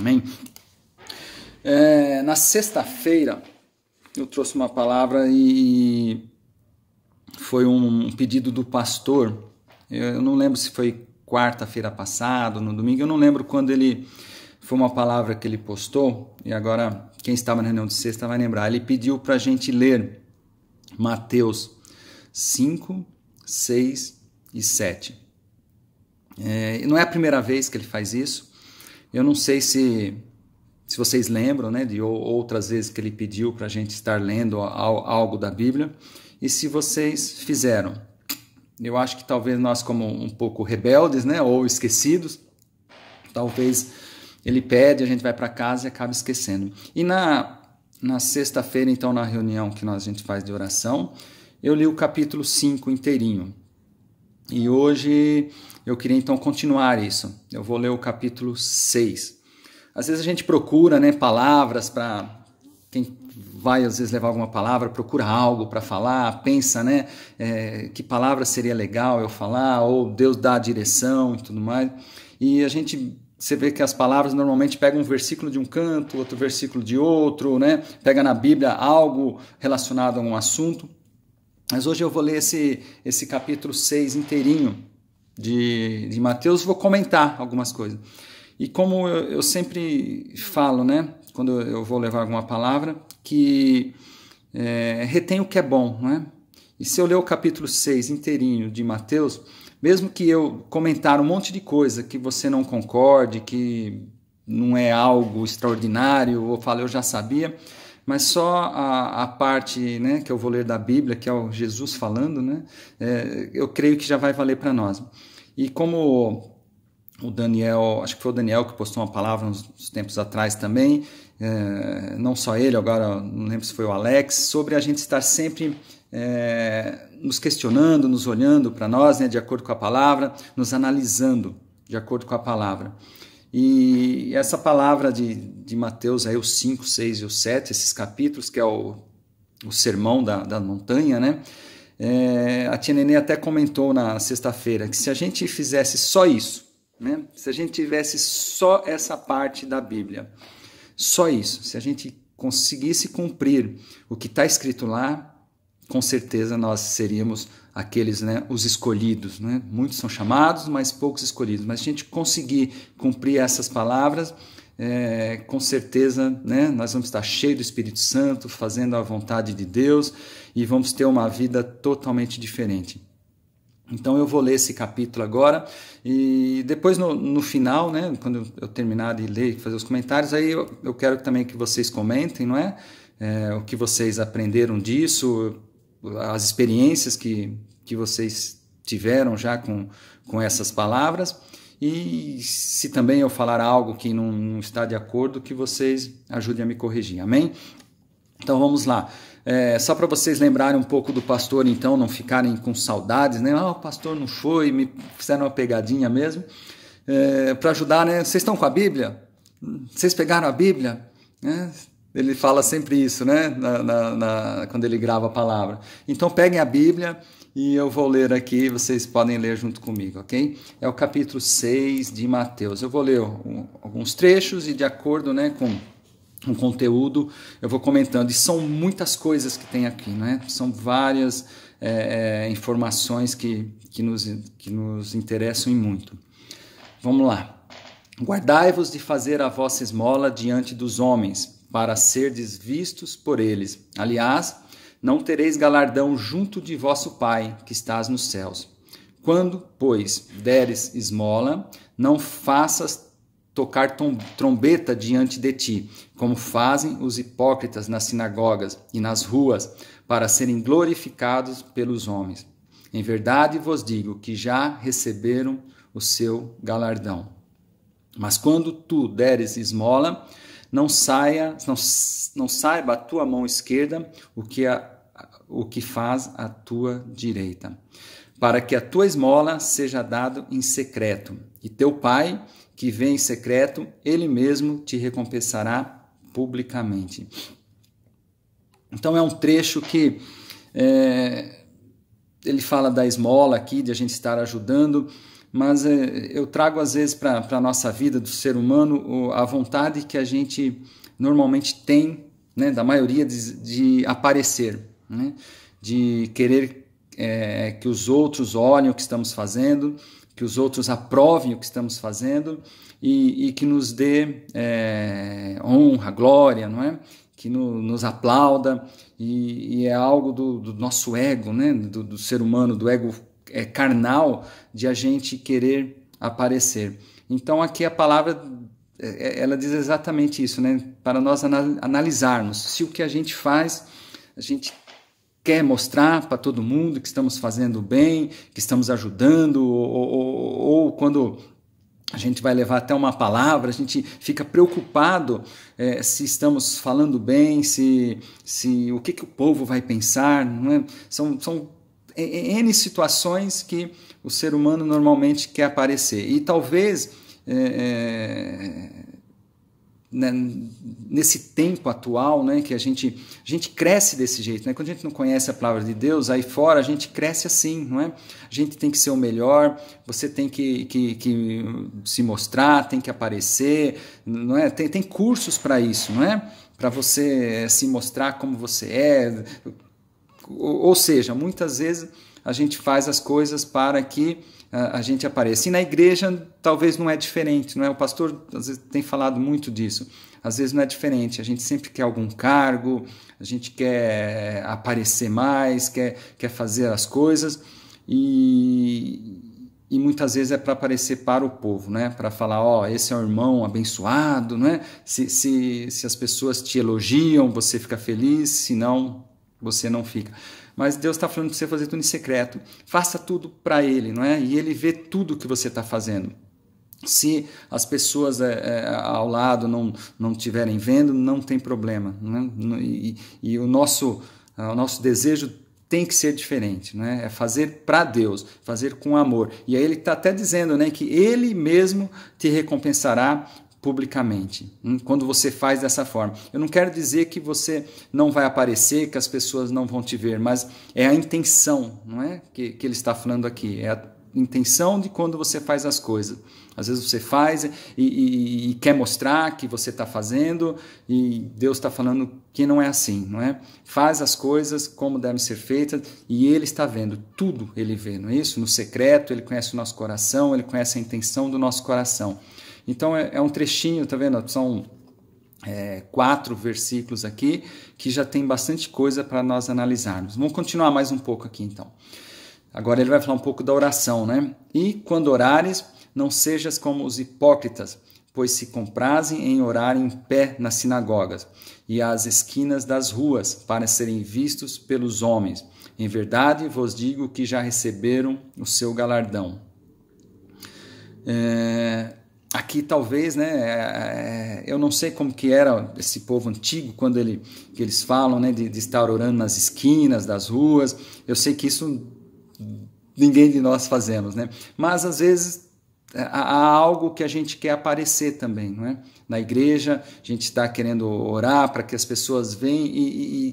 Amém? É, na sexta-feira, eu trouxe uma palavra e foi um pedido do pastor. Eu não lembro se foi quarta-feira passada, no domingo, eu não lembro quando ele. Foi uma palavra que ele postou, e agora quem estava na reunião de sexta vai lembrar. Ele pediu para a gente ler Mateus 5, 6 e 7. É, não é a primeira vez que ele faz isso. Eu não sei se, se vocês lembram né, de outras vezes que ele pediu para a gente estar lendo algo da Bíblia e se vocês fizeram. Eu acho que talvez nós, como um pouco rebeldes né, ou esquecidos, talvez ele pede, a gente vai para casa e acaba esquecendo. E na, na sexta-feira, então, na reunião que nós, a gente faz de oração, eu li o capítulo 5 inteirinho. E hoje eu queria então continuar isso. Eu vou ler o capítulo 6. Às vezes a gente procura né, palavras para. Quem vai às vezes levar alguma palavra, procura algo para falar, pensa né, é, que palavra seria legal eu falar, ou Deus dá a direção e tudo mais. E a gente você vê que as palavras normalmente pegam um versículo de um canto, outro versículo de outro, né? Pega na Bíblia algo relacionado a um assunto. Mas hoje eu vou ler esse, esse capítulo 6 inteirinho de, de Mateus, vou comentar algumas coisas. E como eu, eu sempre falo, né, quando eu vou levar alguma palavra, que é, retém o que é bom, né? E se eu ler o capítulo 6 inteirinho de Mateus, mesmo que eu comentar um monte de coisa que você não concorde, que não é algo extraordinário, ou fale eu já sabia, mas só a, a parte né, que eu vou ler da Bíblia, que é o Jesus falando, né, é, eu creio que já vai valer para nós. E como o Daniel, acho que foi o Daniel que postou uma palavra uns tempos atrás também, é, não só ele, agora não lembro se foi o Alex, sobre a gente estar sempre é, nos questionando, nos olhando para nós, né, de acordo com a palavra, nos analisando de acordo com a palavra. E essa palavra de, de Mateus, aí, o 5, 6 e o 7, esses capítulos, que é o, o sermão da, da montanha, né? É, a Tia Nenê até comentou na sexta-feira que se a gente fizesse só isso, né? se a gente tivesse só essa parte da Bíblia, só isso, se a gente conseguisse cumprir o que está escrito lá, com certeza nós seríamos aqueles, né, os escolhidos, né? Muitos são chamados, mas poucos escolhidos. Mas a gente conseguir cumprir essas palavras, é, com certeza, né, nós vamos estar cheios do Espírito Santo, fazendo a vontade de Deus e vamos ter uma vida totalmente diferente. Então eu vou ler esse capítulo agora e depois no, no final, né, quando eu terminar de ler e fazer os comentários, aí eu, eu, quero também que vocês comentem, não é? é? O que vocês aprenderam disso, as experiências que, que vocês tiveram já com, com essas palavras. E se também eu falar algo que não, não está de acordo, que vocês ajudem a me corrigir. Amém? Então vamos lá. É, só para vocês lembrarem um pouco do pastor, então, não ficarem com saudades, né? Ah, o pastor não foi, me fizeram uma pegadinha mesmo. É, para ajudar, né? Vocês estão com a Bíblia? Vocês pegaram a Bíblia? É, ele fala sempre isso, né? Na, na, na, quando ele grava a palavra. Então peguem a Bíblia e eu vou ler aqui, vocês podem ler junto comigo, ok? É o capítulo 6 de Mateus. Eu vou ler alguns trechos e, de acordo né, com o conteúdo, eu vou comentando. E são muitas coisas que tem aqui, né? São várias é, é, informações que, que, nos, que nos interessam e muito. Vamos lá. Guardai-vos de fazer a vossa esmola diante dos homens, para serdes vistos por eles. Aliás, não tereis galardão junto de vosso Pai que estás nos céus. Quando, pois, deres esmola, não faças tocar trombeta diante de ti, como fazem os hipócritas nas sinagogas e nas ruas, para serem glorificados pelos homens. Em verdade vos digo que já receberam o seu galardão. Mas quando tu deres esmola, não saia, não, não saiba a tua mão esquerda o que, a, o que faz a tua direita, para que a tua esmola seja dada em secreto, e teu pai, que vem em secreto, ele mesmo te recompensará publicamente. Então é um trecho que é, ele fala da esmola aqui, de a gente estar ajudando mas eh, eu trago às vezes para a nossa vida do ser humano a vontade que a gente normalmente tem, né, da maioria, de, de aparecer, né, de querer é, que os outros olhem o que estamos fazendo, que os outros aprovem o que estamos fazendo e, e que nos dê é, honra, glória, não é? que no, nos aplauda e, e, é algo do, do nosso ego, né? Do, do, ser humano, do ego é, carnal de a gente querer aparecer. Então aqui a palavra é, é, ela diz exatamente isso, né? Para nós analisarmos se o que a gente faz a gente quer mostrar para todo mundo que estamos fazendo bem, que estamos ajudando, ou, ou, ou, quando a gente vai levar até uma palavra, a gente fica preocupado é, se estamos falando bem, se, se o que, que o povo vai pensar, não é? São, são N situações que o ser humano normalmente quer aparecer. E talvez é, é, né, nesse tempo atual, né, que a gente, a gente cresce desse jeito, né? quando a gente não conhece a palavra de Deus, aí fora a gente cresce assim, não é? A gente tem que ser o melhor, você tem que, que, que se mostrar, tem que aparecer, não é? Tem, tem cursos para isso, não é? Para você é, se mostrar como você é, ou seja, muitas vezes a gente faz as coisas para que ah, a gente apareça. E na igreja talvez não é diferente, não é? O pastor às vezes tem falado muito disso. Às vezes não é diferente. A gente sempre quer algum cargo, a gente quer aparecer mais, quer, quer fazer as coisas e, e muitas vezes é para aparecer para o povo, né? Para falar, ó, oh, esse é um irmão abençoado, é Se, se, se as pessoas te elogiam, você fica feliz, se não, você não fica. Mas Deus está falando para você fazer tudo em secreto. Faça tudo para Ele, não é? E Ele vê tudo que você está fazendo. Se as pessoas é, é, ao lado não não estiverem vendo, não tem problema. Não é? e, e, o nosso ah, o nosso desejo tem que ser diferente, né? É fazer para Deus, fazer com amor. E aí ele está até dizendo, né, que Ele mesmo te recompensará publicamente, hum, quando você faz dessa forma. Eu não quero dizer que você não vai aparecer, que as pessoas não vão te ver, mas é a intenção, não é? Que, que ele está falando aqui. É a intenção de quando você faz as coisas. Às vezes você faz e, e, e quer mostrar que você está fazendo e Deus está falando que não é assim, não é? Faz as coisas como devem ser feitas e Ele está vendo, tudo Ele vê, não é isso? No secreto, Ele conhece o nosso coração, Ele conhece a intenção do nosso coração. Então é, é um trechinho, tá vendo? São é, quatro versículos aqui que já tem bastante coisa para nós analisarmos. Vamos continuar mais um pouco aqui então. Agora ele vai falar um pouco da oração, né? E quando orares, não sejas como os hipócritas, pois se comprazem em orar em pé nas sinagogas e às esquinas das ruas, para serem vistos pelos homens. Em verdade vos digo que já receberam o seu galardão. É, aqui talvez, né, é, é, eu não sei como que era esse povo antigo quando ele, que eles falam, né, de, de, estar orando nas esquinas das ruas. Eu sei que isso ninguém de nós fazemos, né? Mas às vezes é, há algo que a gente quer aparecer também, não é? Na igreja a gente está querendo orar para que as pessoas venham e,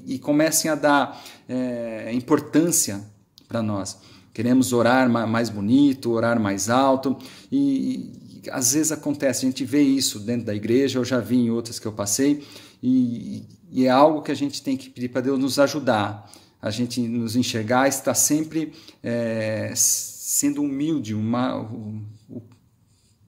e, e comecem a dar é, importância para nós. Queremos orar mais bonito, orar mais alto e às vezes acontece, a gente vê isso dentro da igreja, eu já vi em outras que eu passei, e, e é algo que a gente tem que pedir para Deus nos ajudar, a gente nos enxergar, estar sempre é, sendo humilde, uma, o, o,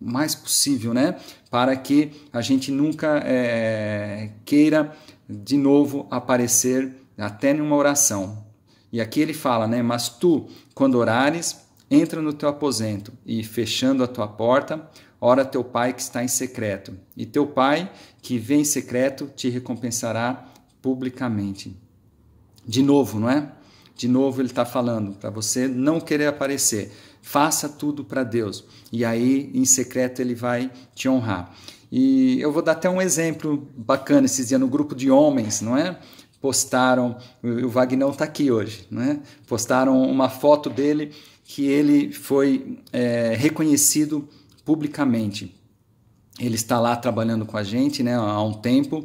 mais possível, né? Para que a gente nunca é, queira de novo aparecer até numa oração. E aqui ele fala, né? Mas tu, quando orares, entra no teu aposento e, fechando a tua porta, ora teu pai que está em secreto, e teu pai que vê em secreto te recompensará publicamente. De novo, não é? De novo ele está falando para você não querer aparecer. Faça tudo para Deus. E aí, em secreto, ele vai te honrar. E eu vou dar até um exemplo bacana esses dias no grupo de homens, não é? Postaram, o Vagnão está aqui hoje, é? Postaram uma foto dele que ele foi é, reconhecido publicamente. Ele está lá trabalhando com a gente né, há um tempo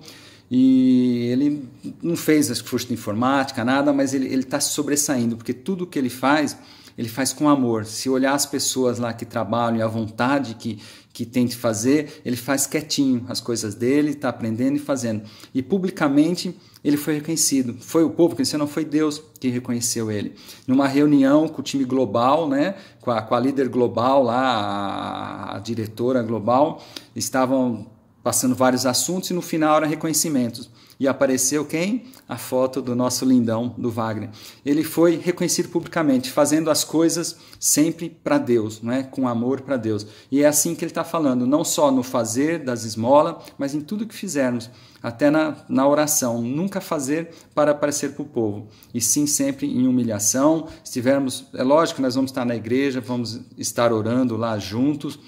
e ele não fez as cursos de informática, nada, mas ele está se sobressaindo, porque tudo que ele faz, ele faz com amor. Se olhar as pessoas lá que trabalham e a vontade que, que tem de fazer, ele faz quietinho as coisas dele, está aprendendo e fazendo. E publicamente ele foi reconhecido. Foi o povo que reconheceu, não foi Deus que reconheceu ele. Numa reunião com o time global, né, com, a, com a líder global lá, a, a diretora global, estavam passando vários assuntos e no final eram reconhecimentos. E apareceu quem? A foto do nosso lindão do Wagner. Ele foi reconhecido publicamente, fazendo as coisas sempre para Deus, não é? com amor para Deus. E é assim que ele está falando, não só no fazer das esmolas, mas em tudo que fizermos, até na, na oração. Nunca fazer para aparecer para o povo, e sim sempre em humilhação. Estivermos, é lógico, nós vamos estar na igreja, vamos estar orando lá juntos,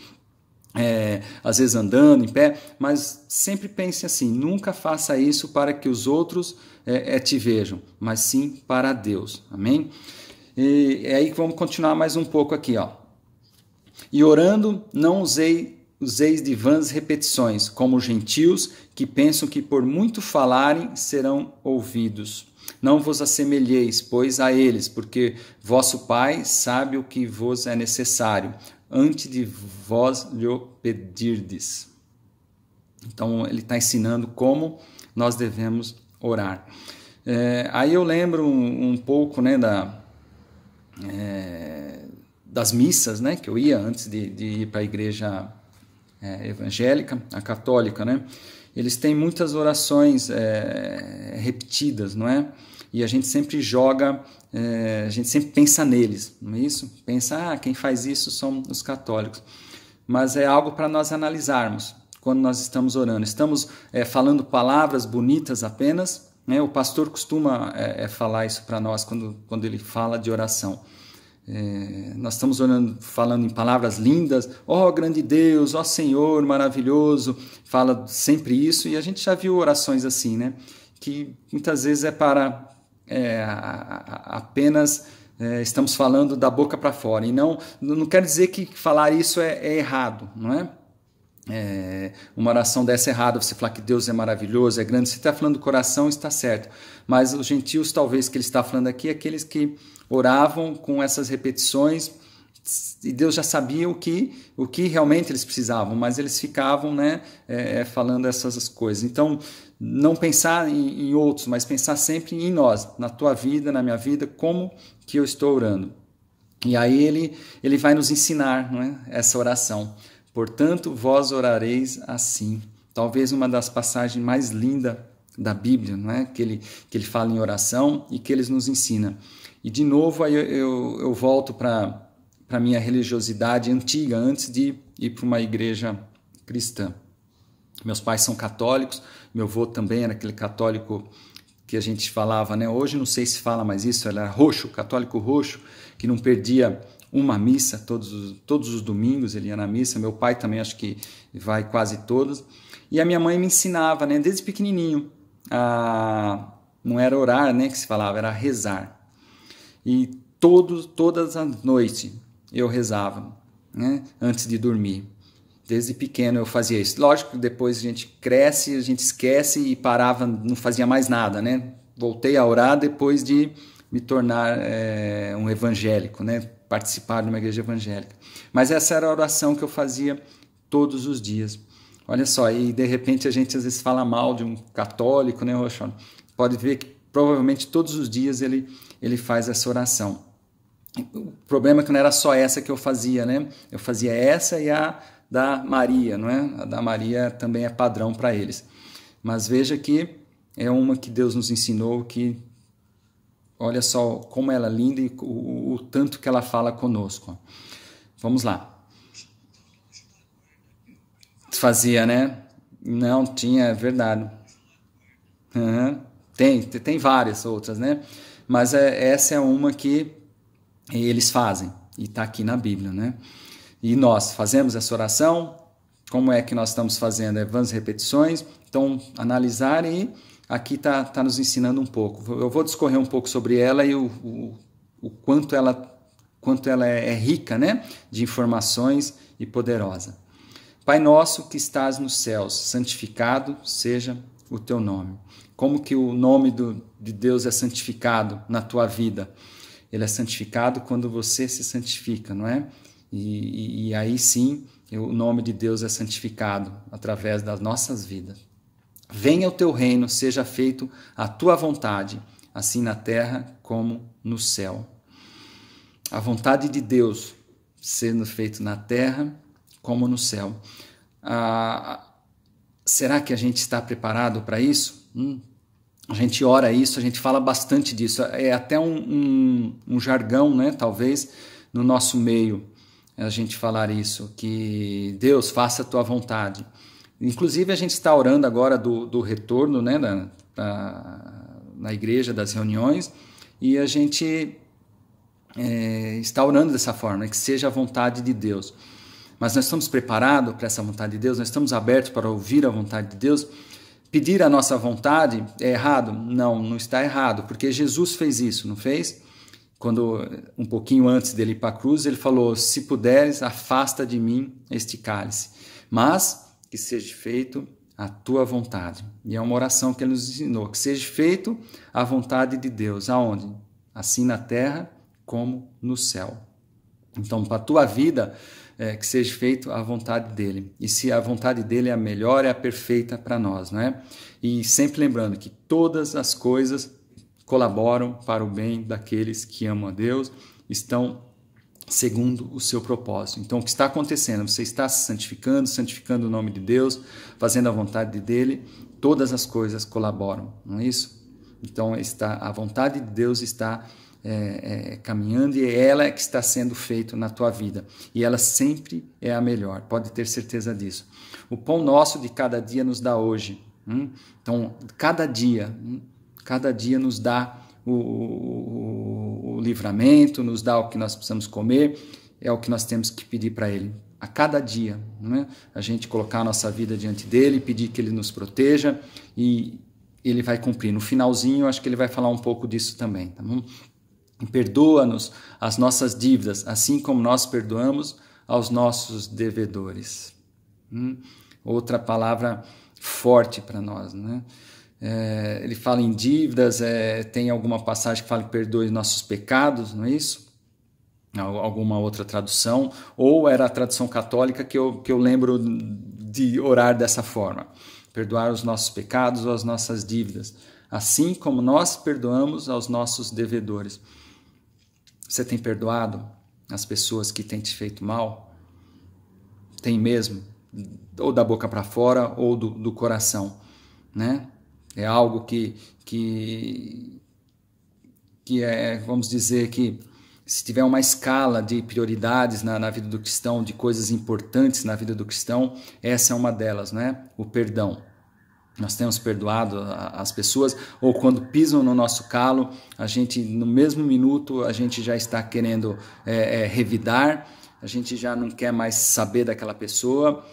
é, às vezes andando em pé, mas sempre pense assim: nunca faça isso para que os outros é, é, te vejam, mas sim para Deus. Amém? E é aí que vamos continuar mais um pouco aqui, ó. E orando, não usei useis de vãs repetições, como gentios que pensam que por muito falarem serão ouvidos. Não vos assemelheis, pois, a eles, porque vosso Pai sabe o que vos é necessário antes de vós lhe pedirdes. Então ele está ensinando como nós devemos orar. É, aí eu lembro um, um pouco né, da, é, das missas né, que eu ia antes de, de ir para a igreja é, evangélica, a católica. Né? Eles têm muitas orações é, repetidas, não é? e a gente sempre joga, é, a gente sempre pensa neles, não é isso? Pensa, ah, quem faz isso são os católicos. Mas é algo para nós analisarmos quando nós estamos orando. Estamos é, falando palavras bonitas apenas, né? o pastor costuma é, é falar isso para nós quando, quando ele fala de oração. É, nós estamos orando, falando em palavras lindas, ó oh, grande Deus, ó oh, Senhor maravilhoso, fala sempre isso, e a gente já viu orações assim, né? Que muitas vezes é para é, apenas é, estamos falando da boca para fora. E não, não quer dizer que falar isso é, é errado, não é? É, uma oração dessa é errada, você falar que Deus é maravilhoso, é grande, você está falando do coração, está certo. Mas os gentios, talvez, que ele está falando aqui, é aqueles que oravam com essas repetições e Deus já sabia o que, o que realmente eles precisavam, mas eles ficavam né, é, é, falando essas coisas. Então, não pensar em, em, outros, mas pensar sempre em nós, na tua vida, na minha vida, como que eu estou orando. E aí ele, ele vai nos ensinar né, essa oração. Portanto, vós orareis assim. Talvez uma das passagens mais lindas da Bíblia, é que, ele, que ele fala em oração e que ele nos ensina. E de novo, aí eu, eu, eu volto para para minha religiosidade antiga antes de ir para uma igreja cristã. Meus pais são católicos, meu avô também era aquele católico que a gente falava, né? Hoje não sei se fala mais isso, ele era roxo, católico roxo, que não perdia uma missa todos os, todos os domingos, ele ia na missa. Meu pai também acho que vai quase todos. E a minha mãe me ensinava, né, desde pequenininho, a não era orar, né, que se falava, era rezar. E todo, todas as noites, eu rezava né? antes de dormir. Desde pequeno eu fazia isso. Lógico que depois a gente cresce, a gente esquece e parava, não fazia mais nada, né? Voltei a orar depois de me tornar é, um evangélico, né? Participar de uma igreja evangélica. Mas essa era a oração que eu fazia todos os dias. Olha só, e de repente a gente às vezes fala mal de um católico, né, Rochon? Pode ver que provavelmente todos os dias ele, ele faz essa oração. O problema é que não era só essa que eu fazia, né? Eu fazia essa e a da Maria, não é? A da Maria também é padrão para eles. Mas veja que é uma que Deus nos ensinou que olha só como ela é linda e o, o tanto que ela fala conosco. Vamos lá. Fazia, né? Não tinha, é verdade. Uhum. Tem, tem várias outras, né? Mas é, essa é uma que eles fazem, e está aqui na Bíblia, né? E nós fazemos essa oração, como é que nós estamos fazendo? É vãs repetições, então analisar e aqui está tá nos ensinando um pouco. Eu vou discorrer um pouco sobre ela e o, o, o quanto ela quanto ela é, é rica, né, de informações e poderosa. Pai nosso que estás nos céus, santificado seja o teu nome. Como que o nome do, de Deus é santificado na tua vida? ele é santificado quando você se santifica, não é? E, e, e aí sim o nome de Deus é santificado através das nossas vidas. Venha o teu reino, seja feito a tua vontade, assim na terra como no céu. A vontade de Deus sendo feita na terra como no céu. Ah, será que a gente está preparado para isso? Hum, a gente ora isso, a gente fala bastante disso. É até um, um, um jargão, né? Talvez no nosso meio a gente falar isso, que Deus faça a tua vontade. Inclusive a gente está orando agora do, do retorno, né? Da, na igreja, das reuniões, e a gente é, está orando dessa forma, que seja a vontade de Deus. Mas nós estamos preparados para essa vontade de Deus, nós estamos abertos para ouvir a vontade de Deus. Pedir a nossa vontade é errado? Não, não está errado, porque Jesus fez isso, não fez? Quando um pouquinho antes dele ir para a cruz, ele falou: "Se puderes, afasta de mim este cálice, mas que seja feito a tua vontade". E é uma oração que ele nos ensinou, que seja feito a vontade de Deus, aonde? Assim na terra como no céu. Então, para a tua vida, é, que seja feito a vontade dele. E se a vontade dele é a melhor, é a perfeita para nós, não é? E sempre lembrando que todas as coisas colaboram para o bem daqueles que amam a Deus, estão segundo o seu propósito. Então, o que está acontecendo? Você está se santificando, santificando o nome de Deus, fazendo a vontade dele, todas as coisas colaboram, não é isso? Então, está a vontade de Deus está é, é, caminhando e é ela é que está sendo feito na tua vida. E ela sempre é a melhor, pode ter certeza disso. O pão nosso de cada dia nos dá hoje. Hum? Então, cada dia, hum? cada dia nos dá o, o, o livramento, nos dá o que nós precisamos comer, é o que nós temos que pedir para Ele a cada dia, né? a gente colocar a nossa vida diante dele, pedir que ele nos proteja e ele vai cumprir. No finalzinho, acho que ele vai falar um pouco disso também, tá bom? Perdoa-nos as nossas dívidas, assim como nós perdoamos aos nossos devedores. Hum? Outra palavra forte para nós, né? É, ele fala em dívidas, é, tem alguma passagem que fala que perdoe nossos pecados, não é isso? Alguma outra tradução, ou era a tradução católica que eu, que eu lembro de orar dessa forma: perdoar os nossos pecados ou as nossas dívidas, assim como nós perdoamos aos nossos devedores. Você tem perdoado as pessoas que têm te feito mal? Tem mesmo, ou da boca para fora ou do, do coração, né? É algo que, que, que é, vamos dizer que se tiver uma escala de prioridades na, na vida do cristão, de coisas importantes na vida do cristão, essa é uma delas, né? O perdão nós temos perdoado as pessoas, ou quando pisam no nosso calo, a gente, no mesmo minuto, a gente já está querendo é, é, revidar, a gente já não quer mais saber daquela pessoa.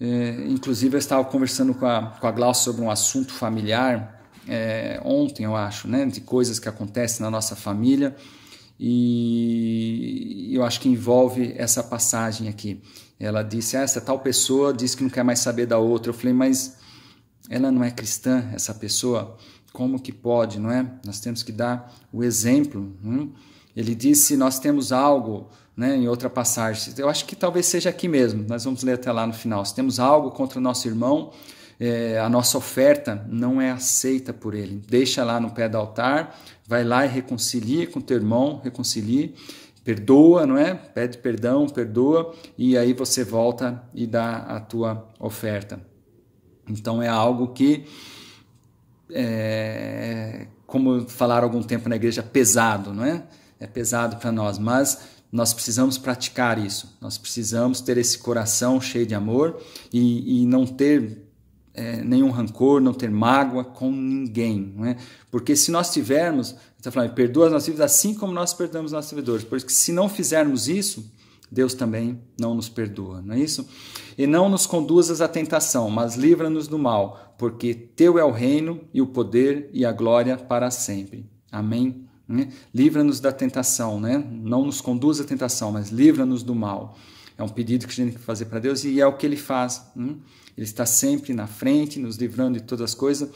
É, inclusive, eu estava conversando com a, com a Glaucia sobre um assunto familiar é, ontem, eu acho, né, de coisas que acontecem na nossa família, e eu acho que envolve essa passagem aqui. Ela disse: ah, Essa tal pessoa disse que não quer mais saber da outra. Eu falei, mas ela não é cristã, essa pessoa, como que pode, não é? Nós temos que dar o exemplo. Não? É? Ele disse: Nós temos algo, né, em outra passagem. Eu acho que talvez seja aqui mesmo, nós vamos ler até lá no final. Se temos algo contra o nosso irmão, é, a nossa oferta não é aceita por ele. Deixa lá no pé do altar, vai lá e reconcilia com teu irmão, reconcilie, perdoa, não é? Pede perdão, perdoa, e aí você volta e dá a tua oferta. Então é algo que, é, como falaram algum tempo na igreja, pesado, não é? É pesado para nós, mas nós precisamos praticar isso. Nós precisamos ter esse coração cheio de amor e, e não ter é, nenhum rancor, não ter mágoa com ninguém. Não é? Porque se nós tivermos, está falando, perdoa as nossas dívidas assim como nós perdoamos nossos devedores. Porque se não fizermos isso, Deus também não nos perdoa, não é isso? E não nos conduzas à tentação, mas livra-nos do mal, porque teu é o reino e o poder e a glória para sempre. Amém. Né? Livra-nos da tentação, né? Não nos conduz à tentação, mas livra-nos do mal. É um pedido que a gente tem que fazer para Deus e é o que ele faz. Né? Ele está sempre na frente, nos livrando de todas as coisas.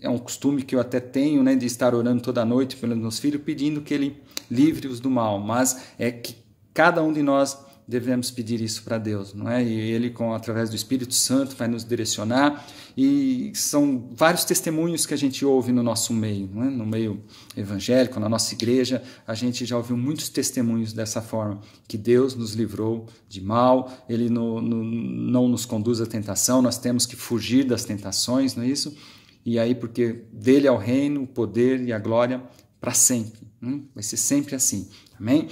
É um costume que eu até tenho, né, de estar orando toda noite pelos meus filhos, pedindo que ele livre-os do mal. Mas é que Cada um de nós devemos pedir isso para Deus, não é? E Ele, com através do Espírito Santo, vai nos direcionar. E são vários testemunhos que a gente ouve no nosso meio, é? no meio evangélico, na nossa igreja, a gente já ouviu muitos testemunhos dessa forma, que Deus nos livrou de mal, Ele no, no, não nos conduz à tentação, nós temos que fugir das tentações, não é isso? E aí, porque dele é o reino, o poder e a glória para sempre. É? Vai ser sempre assim. Amém?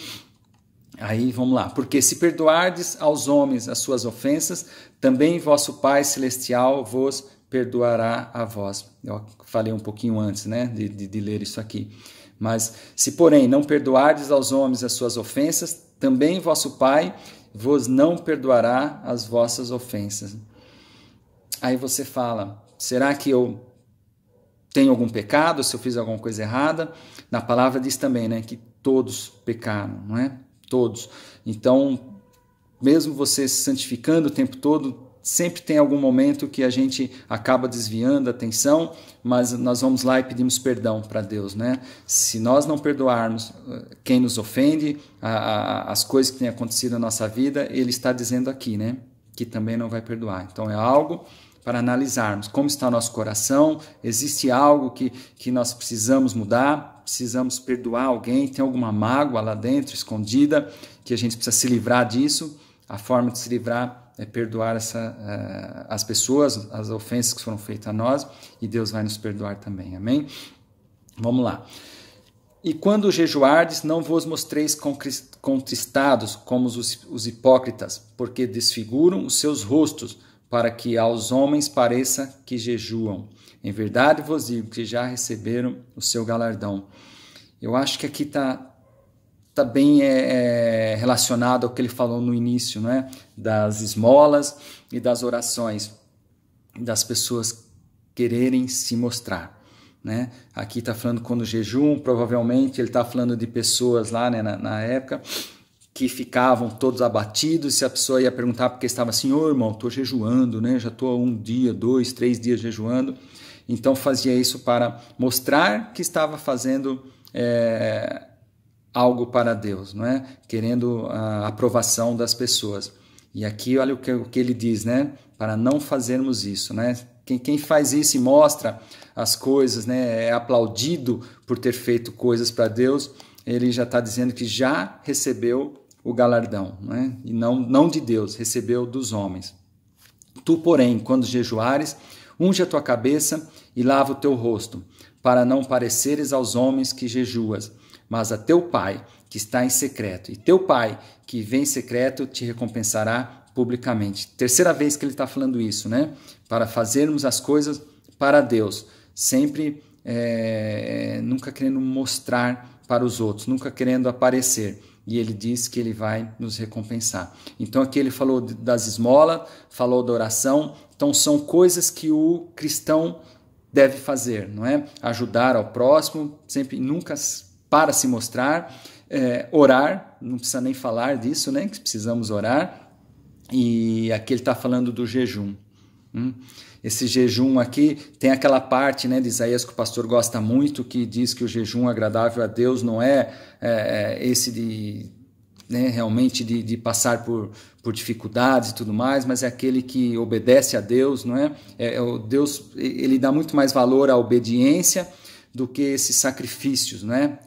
Aí vamos lá, porque se perdoardes aos homens as suas ofensas, também vosso Pai Celestial vos perdoará a vós. Eu falei um pouquinho antes né, de, de, de ler isso aqui. Mas se, porém, não perdoardes aos homens as suas ofensas, também vosso Pai vos não perdoará as vossas ofensas. Aí você fala: será que eu tenho algum pecado? Se eu fiz alguma coisa errada? Na palavra diz também né, que todos pecaram, não é? todos. Então, mesmo você se santificando o tempo todo, sempre tem algum momento que a gente acaba desviando a atenção, mas nós vamos lá e pedimos perdão para Deus, né? Se nós não perdoarmos quem nos ofende, a, a, as coisas que têm acontecido na nossa vida, Ele está dizendo aqui, né? Que também não vai perdoar. Então é algo para analisarmos como está o nosso coração, existe algo que, que nós precisamos mudar, precisamos perdoar alguém, tem alguma mágoa lá dentro escondida que a gente precisa se livrar disso. A forma de se livrar é perdoar essa, uh, as pessoas, as ofensas que foram feitas a nós, e Deus vai nos perdoar também. Amém? Vamos lá. E quando jejuardes, não vos mostreis contristados como os, os hipócritas, porque desfiguram os seus rostos, para que aos homens pareça que jejuam. Em verdade vos digo que já receberam o seu galardão. Eu acho que aqui está tá bem é, é, relacionado ao que ele falou no início, não é? Das esmolas e das orações, das pessoas quererem se mostrar. Né? Aqui está falando quando jejum, provavelmente ele está falando de pessoas lá né, na, na época que ficavam todos abatidos, se a pessoa ia perguntar porque estava assim, ô oh, irmão, estou jejuando, né? já estou um dia, dois, três dias jejuando, então fazia isso para mostrar que estava fazendo é, algo para Deus, não é? Querendo a aprovação das pessoas. E aqui olha o que, o que ele diz, né? Para não fazermos isso, né? Quem, quem faz isso e mostra as coisas, né? É aplaudido por ter feito coisas para Deus. Ele já está dizendo que já recebeu o galardão, né? e não, não de Deus, recebeu dos homens. Tu, porém, quando jejuares, Unge a tua cabeça e lava o teu rosto, para não pareceres aos homens que jejuas, mas a teu pai que está em secreto. E teu pai que vem em secreto te recompensará publicamente. Terceira vez que ele está falando isso, né? Para fazermos as coisas para Deus, sempre é, nunca querendo mostrar para os outros, nunca querendo aparecer e ele diz que ele vai nos recompensar. Então aqui ele falou das esmolas, falou da oração, então são coisas que o cristão deve fazer, não é? Ajudar ao próximo, sempre nunca para se mostrar, é, orar, não precisa nem falar disso, né? Que precisamos orar. E aqui ele está falando do jejum. Hum? esse jejum aqui. Tem aquela parte né, de Isaías que o pastor gosta muito, que diz que o jejum agradável a Deus não é, é, é esse de né, realmente de, de passar por, por dificuldades e tudo mais, mas é aquele que obedece a Deus, não é? é? é o Deus ele dá muito mais valor à obediência do que esses sacrifícios, né?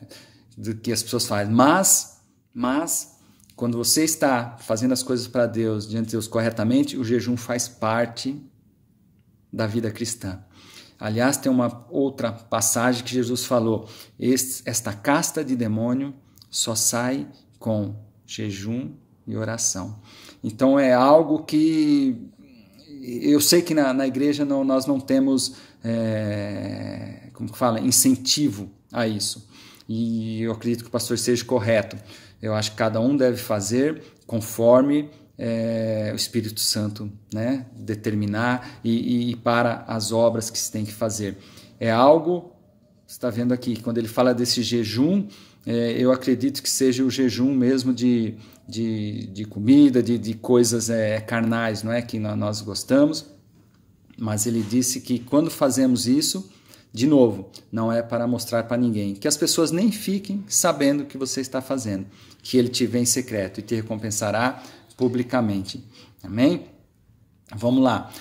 Do que as pessoas fazem. Mas, mas quando você está fazendo as coisas para Deus, diante de Deus corretamente, o jejum faz parte da vida cristã. Aliás, tem uma outra passagem que Jesus falou: esta casta de demônio só sai com jejum e oração. Então é algo que eu sei que na, na igreja não, nós não temos, é, como que fala, incentivo a isso. E eu acredito que o pastor seja correto. Eu acho que cada um deve fazer conforme é, o Espírito Santo né, determinar e, e, para as obras que se tem que fazer. É algo, você está vendo aqui, quando ele fala desse jejum, é, eu acredito que seja o jejum mesmo de, de, de comida, de, de coisas é, carnais, não é? Que nós gostamos. Mas ele disse que quando fazemos isso, de novo, não é para mostrar para ninguém. Que as pessoas nem fiquem sabendo o que você está fazendo. Que ele te vê em secreto e te recompensará publicamente. Amém? Vamos lá.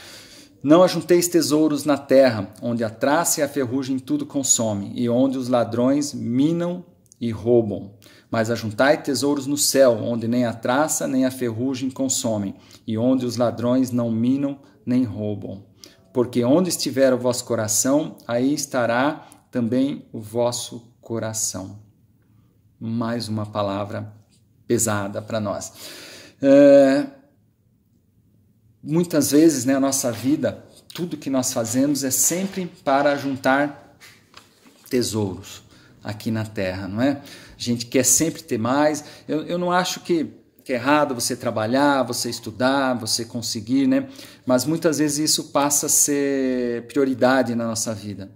Não ajunteis tesouros na terra, onde a traça e a ferrugem tudo consome, e onde os ladrões minam e roubam. Mas ajuntai tesouros no céu, onde nem a traça nem a ferrugem consomem, e onde os ladrões não minam nem roubam. Porque onde estiver o vosso coração, aí estará também o vosso coração. Mais uma palavra pesada para nós. É, muitas vezes, né, a nossa vida, tudo que nós fazemos é sempre para juntar tesouros aqui na Terra, não é? A gente quer sempre ter mais. Eu, eu não acho que, que é errado você trabalhar, você estudar, você conseguir, né? Mas muitas vezes isso passa a ser prioridade na nossa vida.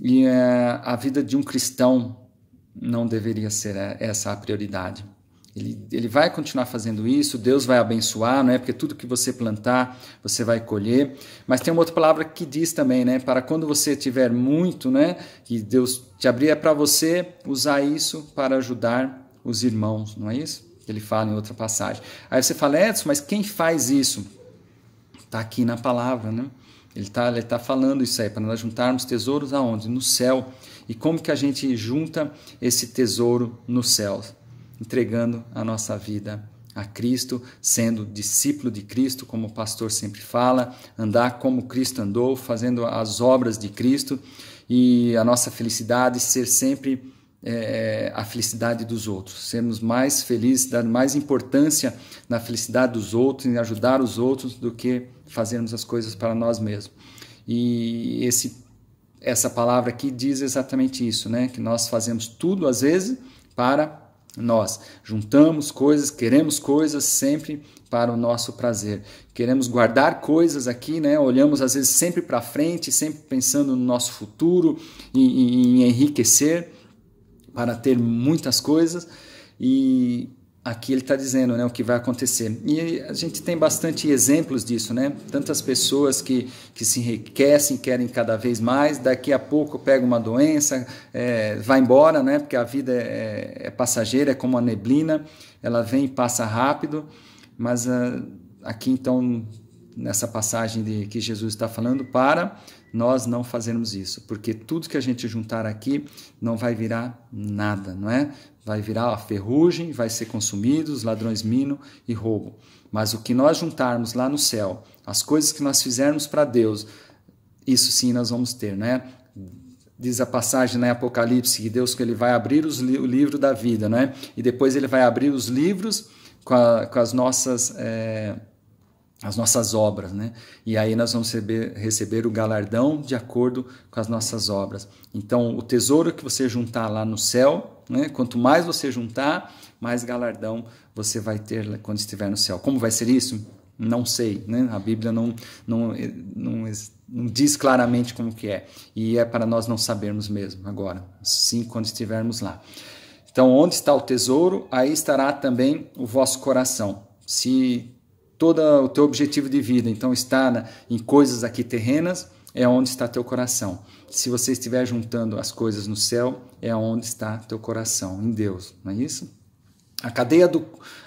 E é, a vida de um cristão não deveria ser é, essa a prioridade. Ele, ele vai continuar fazendo isso, Deus vai abençoar, é? porque tudo que você plantar, você vai colher. Mas tem uma outra palavra que diz também, né? para quando você tiver muito, né? que Deus te abrir, é para você usar isso para ajudar os irmãos, não é isso? Ele fala em outra passagem. Aí você fala, Edson, mas quem faz isso? Está aqui na palavra, né? Ele está ele tá falando isso aí, para nós juntarmos tesouros aonde? No céu. E como que a gente junta esse tesouro no céu? entregando a nossa vida a Cristo, sendo discípulo de Cristo, como o pastor sempre fala, andar como Cristo andou, fazendo as obras de Cristo e a nossa felicidade ser sempre é, a felicidade dos outros, sermos mais felizes, dar mais importância na felicidade dos outros, em ajudar os outros do que fazermos as coisas para nós mesmos. E esse, essa palavra aqui diz exatamente isso, né? Que nós fazemos tudo às vezes para nós juntamos coisas, queremos coisas sempre para o nosso prazer. Queremos guardar coisas aqui, né? olhamos às vezes sempre para frente, sempre pensando no nosso futuro, em, em enriquecer para ter muitas coisas. E aqui ele está dizendo né, o que vai acontecer. E a gente tem bastante exemplos disso, né? Tantas pessoas que, que se enriquecem, querem cada vez mais, daqui a pouco pega uma doença, é, vai embora, né? Porque a vida é, é, é passageira, é como a neblina, ela vem e passa rápido, mas uh, aqui então, nessa passagem de, que Jesus está falando, para nós não fazermos isso, porque tudo que a gente juntar aqui não vai virar nada, não é? vai virar a ferrugem, vai ser consumido, os ladrões minam e roubam. Mas o que nós juntarmos lá no céu, as coisas que nós fizermos para Deus, isso sim nós vamos ter, né? diz a passagem na né, Apocalipse que Deus que ele vai abrir os, o livro da vida, né? E depois ele vai abrir os livros com, a, com as nossas é, as nossas obras, né? E aí nós vamos receber, receber o galardão de acordo com as nossas obras. Então, o tesouro que você juntar lá no céu, né? Quanto mais você juntar, mais galardão você vai ter quando estiver no céu. Como vai ser isso? Não sei, né? A Bíblia não, não, eh, não, não diz claramente como que é. E é para nós não sabermos mesmo agora, sim quando estivermos lá. Então, onde está o tesouro, aí estará também o vosso coração. Se todo o teu objetivo de vida então está em coisas aqui terrenas, é onde está teu coração. Se você estiver juntando as coisas no céu, é onde está teu coração, em Deus, não é isso? A, cadeia do,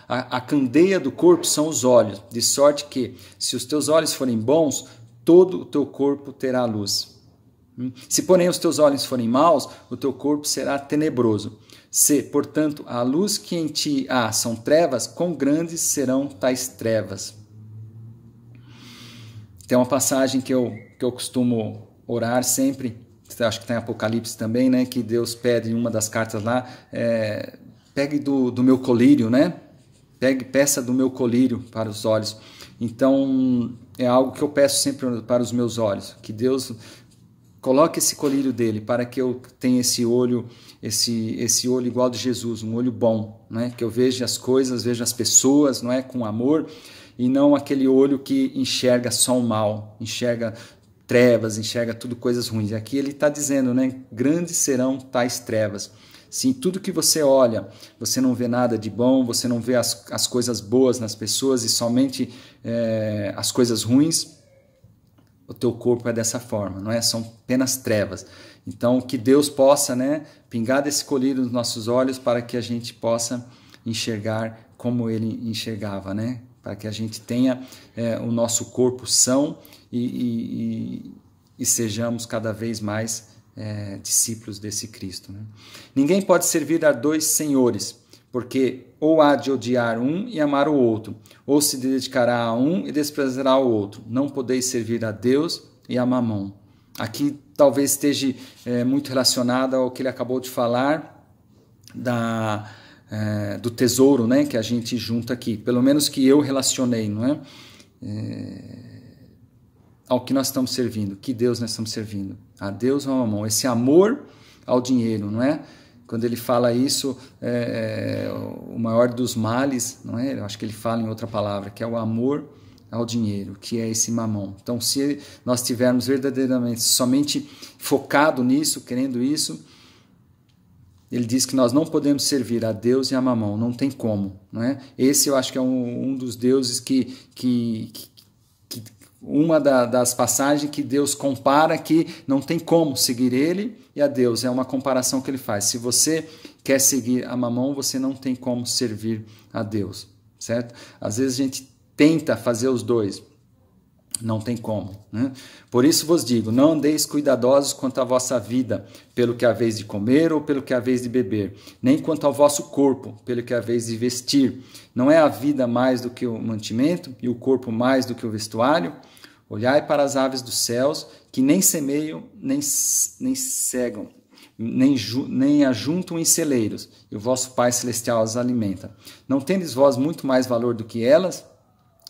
a, a candeia do corpo são os olhos, de sorte que, se os teus olhos forem bons, todo o teu corpo terá luz. Hum? Se, porém, os teus olhos forem maus, o teu corpo será tenebroso. Se, portanto, a luz que em ti há são trevas, quão grandes serão tais trevas? Tem uma passagem que eu que eu costumo orar sempre, acho que tem Apocalipse também, né? Que Deus pede em uma das cartas lá, é, pegue do, do meu colírio, né? Pegue peça do meu colírio para os olhos. Então é algo que eu peço sempre para os meus olhos, que Deus coloque esse colírio dele para que eu tenha esse olho, esse esse olho igual de Jesus, um olho bom, né? Que eu veja as coisas, veja as pessoas, não é, com amor e não aquele olho que enxerga só o mal, enxerga trevas, enxerga tudo coisas ruins. E aqui ele está dizendo, né? Grandes serão tais trevas. Se em tudo que você olha você não vê nada de bom, você não vê as, as coisas boas nas pessoas e somente é, as coisas ruins, o teu corpo é dessa forma, não é? São apenas trevas. Então, que Deus possa, né, pingar desse colírio nos nossos olhos para que a gente possa enxergar como Ele enxergava, né? Para que a gente tenha é, o nosso corpo são e, e, e sejamos cada vez mais é, discípulos desse Cristo. Né? Ninguém pode servir a dois senhores, porque ou há de odiar um e amar o outro, ou se dedicará a um e desprezará o outro. Não podeis servir a Deus e a mamão. Aqui talvez esteja é, muito relacionada ao que ele acabou de falar da, é, do tesouro né, que a gente junta aqui. Pelo menos que eu relacionei, não é? é ao que nós estamos servindo, que Deus nós estamos servindo, a Deus ou a mamão, esse amor ao dinheiro, não é? Quando ele fala isso, é, é, o maior dos males, não é? Eu acho que ele fala em outra palavra, que é o amor ao dinheiro, que é esse mamão. Então, se nós tivermos verdadeiramente somente focado nisso, querendo isso, ele diz que nós não podemos servir a Deus e a mamão, não tem como. não é? Esse eu acho que é um, um dos deuses que, que, uma da, das passagens que Deus compara que não tem como seguir ele e a Deus. É uma comparação que ele faz. Se você quer seguir a mamão, você não tem como servir a Deus, certo? Às vezes a gente tenta fazer os dois. Não tem como. Né? Por isso vos digo: não andeis cuidadosos quanto à vossa vida, pelo que vez de comer ou pelo que vez de beber, nem quanto ao vosso corpo, pelo que vez de vestir. Não é a vida mais do que o mantimento e o corpo mais do que o vestuário? Olhai para as aves dos céus, que nem semeiam, nem, nem cegam, nem, nem ajuntam em celeiros, e o vosso Pai Celestial as alimenta. Não tendes vós muito mais valor do que elas?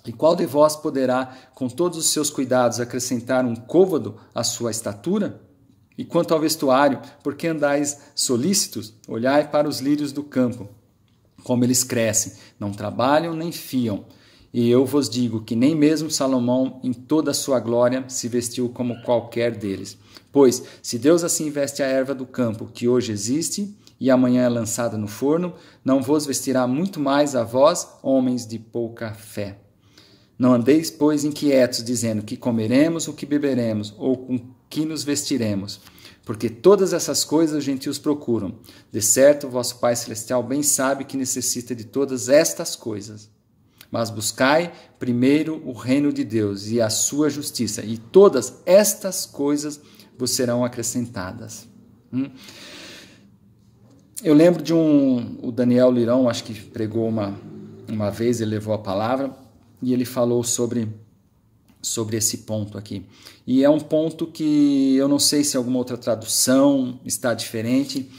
E qual de vós poderá, com todos os seus cuidados, acrescentar um côvado à sua estatura? E quanto ao vestuário, por que andais solícitos? Olhai para os lírios do campo, como eles crescem, não trabalham nem fiam. E eu vos digo que nem mesmo Salomão, em toda a sua glória, se vestiu como qualquer deles. Pois, se Deus assim veste a erva do campo, que hoje existe e amanhã é lançada no forno, não vos vestirá muito mais a vós, homens de pouca fé. Não andeis, pois, inquietos, dizendo que comeremos, o que beberemos, ou com que nos vestiremos. Porque todas essas coisas os gentios procuram. De certo, vosso Pai Celestial bem sabe que necessita de todas estas coisas. Mas buscai primeiro o reino de Deus e a sua justiça, e todas estas coisas vos serão acrescentadas. Hum? Eu lembro de um. O Daniel Lirão, acho que pregou uma, uma vez, ele levou a palavra e ele falou sobre sobre esse ponto aqui. E é um ponto que eu não sei se alguma outra tradução está diferente,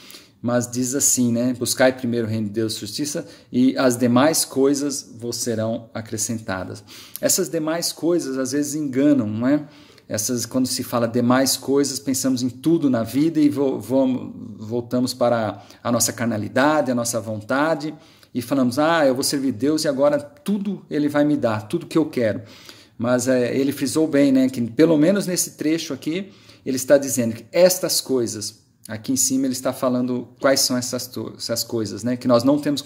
mas diz assim, né? Buscai primeiro o reino de Deus e justiça, e as demais coisas vos serão acrescentadas. Essas demais coisas às vezes enganam, não é? Essas, quando se fala demais coisas, pensamos em tudo na vida e vo, vo, voltamos para a nossa carnalidade, a nossa vontade, e falamos: ah, eu vou servir Deus e agora tudo Ele vai me dar, tudo que eu quero. Mas é, ele frisou bem, né? Que pelo menos nesse trecho aqui, ele está dizendo que estas coisas, aqui em cima ele está falando quais são essas, essas coisas, né? Que nós não temos